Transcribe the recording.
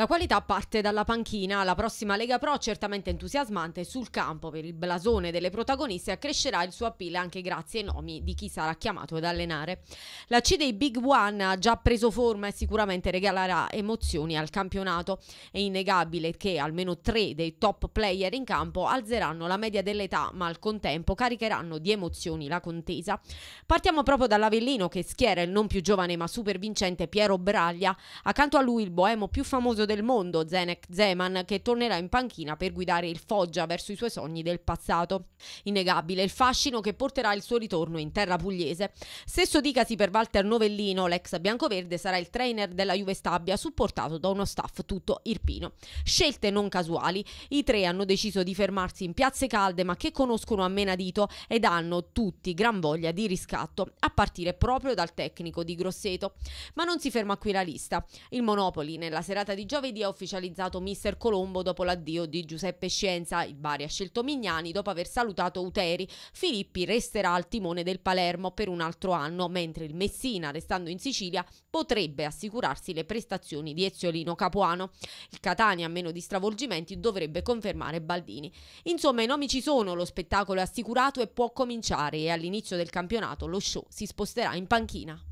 La qualità parte dalla panchina. La prossima Lega Pro, certamente entusiasmante sul campo per il blasone delle protagoniste, accrescerà il suo appeal anche grazie ai nomi di chi sarà chiamato ad allenare. La C dei Big One ha già preso forma e sicuramente regalerà emozioni al campionato. È innegabile che almeno tre dei top player in campo alzeranno la media dell'età, ma al contempo caricheranno di emozioni la contesa. Partiamo proprio dall'Avellino che schiera il non più giovane ma super vincente Piero Braglia. Accanto a lui il boemo più famoso del mondo Zenek Zeman che tornerà in panchina per guidare il Foggia verso i suoi sogni del passato. Innegabile il fascino che porterà il suo ritorno in terra pugliese. Stesso dicasi per Walter Novellino, l'ex biancoverde sarà il trainer della Juve Stabia supportato da uno staff tutto irpino. Scelte non casuali, i tre hanno deciso di fermarsi in piazze calde ma che conoscono a menadito ed hanno tutti gran voglia di riscatto, a partire proprio dal tecnico di Grosseto. Ma non si ferma qui la lista. Il Monopoli nella serata di giovedì ha ufficializzato Mister Colombo dopo l'addio di Giuseppe Scienza. Il Bari ha scelto Mignani dopo aver salutato Uteri. Filippi resterà al timone del Palermo per un altro anno, mentre il Messina, restando in Sicilia, potrebbe assicurarsi le prestazioni di Eziolino Capuano. Il Catania, a meno di stravolgimenti, dovrebbe confermare Baldini. Insomma, i nomi ci sono, lo spettacolo è assicurato e può cominciare e all'inizio del campionato lo show si sposterà in panchina.